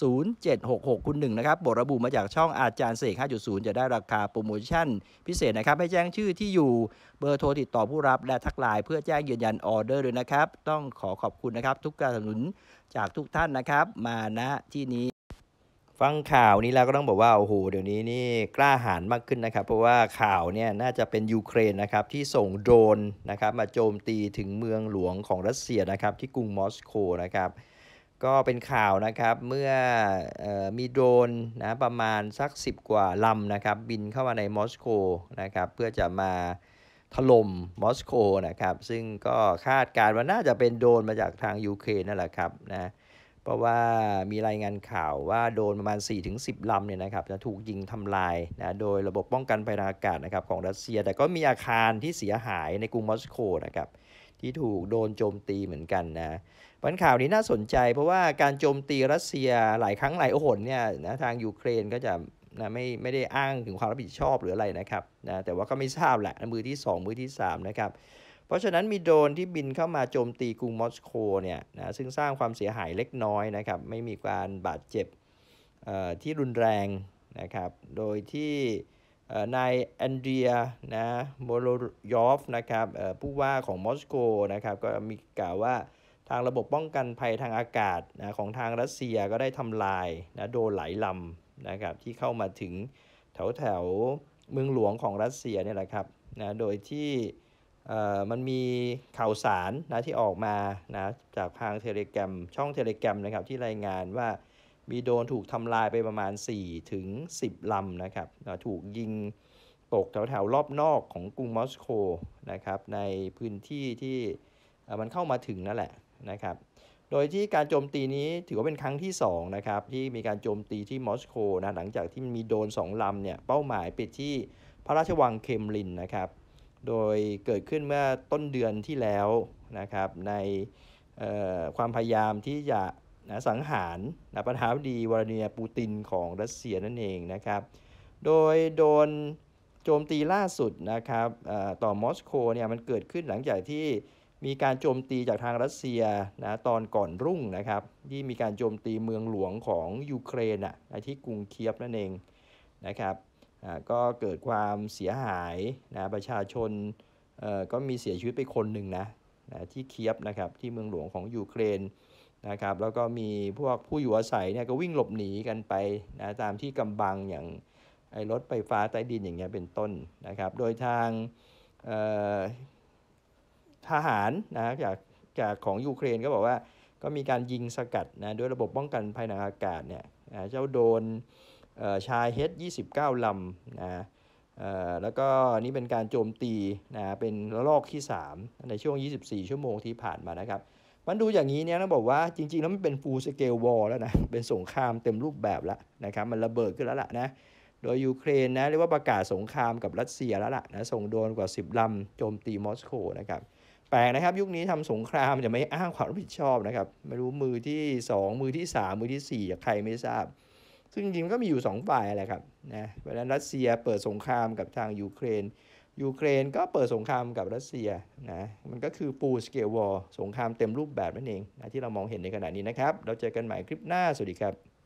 0766คุณหนึ่งนะครับบทระบุมาจากช่องอาจารย์เสก5.0 จะได้ราคาโปรโมชั่น พิเศษนะครับ ให้แจ้งชื่อที่อยู่เบอร์โทรติดต่อผู้รับและทักไลน์เพื่อแจ้งยืนยันออเดอร์ด้วยนะครับ ต้องขอขอบคุณนะครับ ทุกการสนับสนุนจากทุกท่านนะครับ มาณที่นี้ ฟังข่าวนี้แล้วก็ต้องบอกว่าโอ้โห เดี๋ยวนี้นี่กล้าหาญมากขึ้นนะครับ เพราะว่าข่าวเนี่ยน่าจะเป็นยูเครนนะครับที่ส่งโดรนนะครับ มาโจมตีถึงเมืองหลวงของรัสเซียนะครับ ที่กรุงมอสโกนะครับก็เป็นข่าวนะครับเมื่ออมีโดรนนะประมาณสัก 10 กว่าลำนะครับ บินเข้ามาในมอสโกนะครับเพื่อจะมาถล่มมอสโกนะครับซึ่งก็คาดการณ์ว่าน่าจะเป็นโดนมาจากทางยูเครนนั่นแหละครับนะเพราะว่ามีรายงานข่าวว่าโดนประมาณ4-10ลำเนี่ยนะครับจะถูกยิงทำลายนะโดยระบบป้องกันภัยทางอากาศนะครับของรัสเซีย แต่ก็มีอาคารที่เสียหายในกรุงมอสโกนะครับ ที่ถูกโดนโจมตีเหมือนกันนะพราะข่าวนี้น่าสนใจเพราะว่าการโจมตีรัสเซียหลายครั้งหลายโอหนเนี่ยนะทางยูเครนก็จะนะไม่ไม่ได้อ้างถึงความรับผิดชอบหรืออะไรนะครับนะแต่ว่าก็ไม่ทราบแหละมือที่ 2 มือที่3นะครับเพราะฉะนั้นมีโดรนที่บินเข้ามาโจมตีกรุงมอสโกเนี่ยนะซึ่งสร้างความเสียหายเล็กน้อยนะครับไม่มีการบาดเจ็บที่รุนแรงนะครับโดยที่นายแอนเดียนะโมโลยอฟนะครับผู้ว่าของมอสโกนะครับก็มีกล่าวว่าทางระบบป้องกันภัยทางอากาศนะของทางรัสเซียก็ได้ทำลายนะโดนหลายลำนะครับที่เข้ามาถึงแถวแถวเมืองหลวงของรัสเซียเนี่ยแหละครับนะโดยที่มันมีข่าวสารนะที่ออกมานะจากทางเทเลกรมช่องเทเลกรมนะครับที่รายงานว่า มีโดนถูกทำลายไปประมาณ4ถึง10ลำนะครับนะถูกยิงตกแถวแถวรอบนอกของกรุงมอสโกนะครับในพื้นที่ที่มันเข้ามาถึงนั่นแหละนะครับ โดยที่การโจมตีนี้ถือว่าเป็นครั้งที่2นะครับ ที่มีการโจมตีที่มอสโกนะหลังจากที่มีโดน2ลำเนี่ย เป้าหมายไปที่พระราชวังเคมลินนะครับ โดยเกิดขึ้นเมื่อต้นเดือนที่แล้วนะครับในความพยายามที่จะนะสังหารนะประธานดีวลาดิเมียร์ปูตินของรัสเซียนั่นเองนะครับ โดยโดนโจมตีล่าสุดนะครับต่อมอสโกเนี่ยมันเกิดขึ้นหลังจากที่มีการโจมตีจากทางรัสเซียนะตอนก่อนรุ่งนะครับ ที่มีการโจมตีเมืองหลวงของยูเครนอ่ะที่กรุงเคียบนั่นเองนะครับก็เกิดความเสียหายนะประชาชนก็มีเสียชีวิตไปคนหนึ่งนะนะที่เคียบนะครับที่เมืองหลวงของยูเครนนะครับ แล้วก็มีพวกผู้อยู่อาศัยเนี่ยก็วิ่งหลบหนีกันไปนะตามที่กำบังอย่างไอ้รถไฟฟ้าใต้ดินอย่างเงี้ยเป็นต้นนะครับโดยทางทหารนะจากจากของยูเครนก็บอกว่าก็มีการยิงสกัดนะด้วยระบบป้องกันภายในอากาศเนี่ยเจ้าโดนชายเฮดยี่สิบเก้าลำนะแล้วก็นี่เป็นการโจมตีนะเป็นระลอกที่ 3 ในช่วง 24 ชั่วโมงที่ผ่านมานะครับมันดูอย่างนี้เนี่ยต้องบอกว่าจริงๆแล้วมันเป็นฟูลสเกลวอลแล้วนะ เป็นสงครามเต็มรูปแบบแล้วนะครับ มันระเบิดขึ้นแล้วล่ะนะ โดยยูเครนนะเรียกว่าประกาศสงครามกับรัสเซียแล้วล่ะนะส่งโดนกว่า 10ลำโจมตีมอสโกนะครับแปลกนะครับยุคนี้ทำสงครามจะไม่อ้างความรับผิดชอบนะครับไม่รู้มือที่ 2 มือที่ 3 มือที่4ใครไม่ทราบ ซึ่งจริงๆก็มีอยู่2ฝ่ายแหละครับนะเพราะนั้นรัสเซียเปิดสงครามกับทางยูเครนยูเครนก็เปิดสงครามกับรัสเซียนะมันก็คือปูสเกลวอ์สงครามเต็มรูปแบบนั่นเองนะที่เรามองเห็นในขณะนี้นะครับเราเจอกันใหม่คลิปหน้าสวัสดีครับ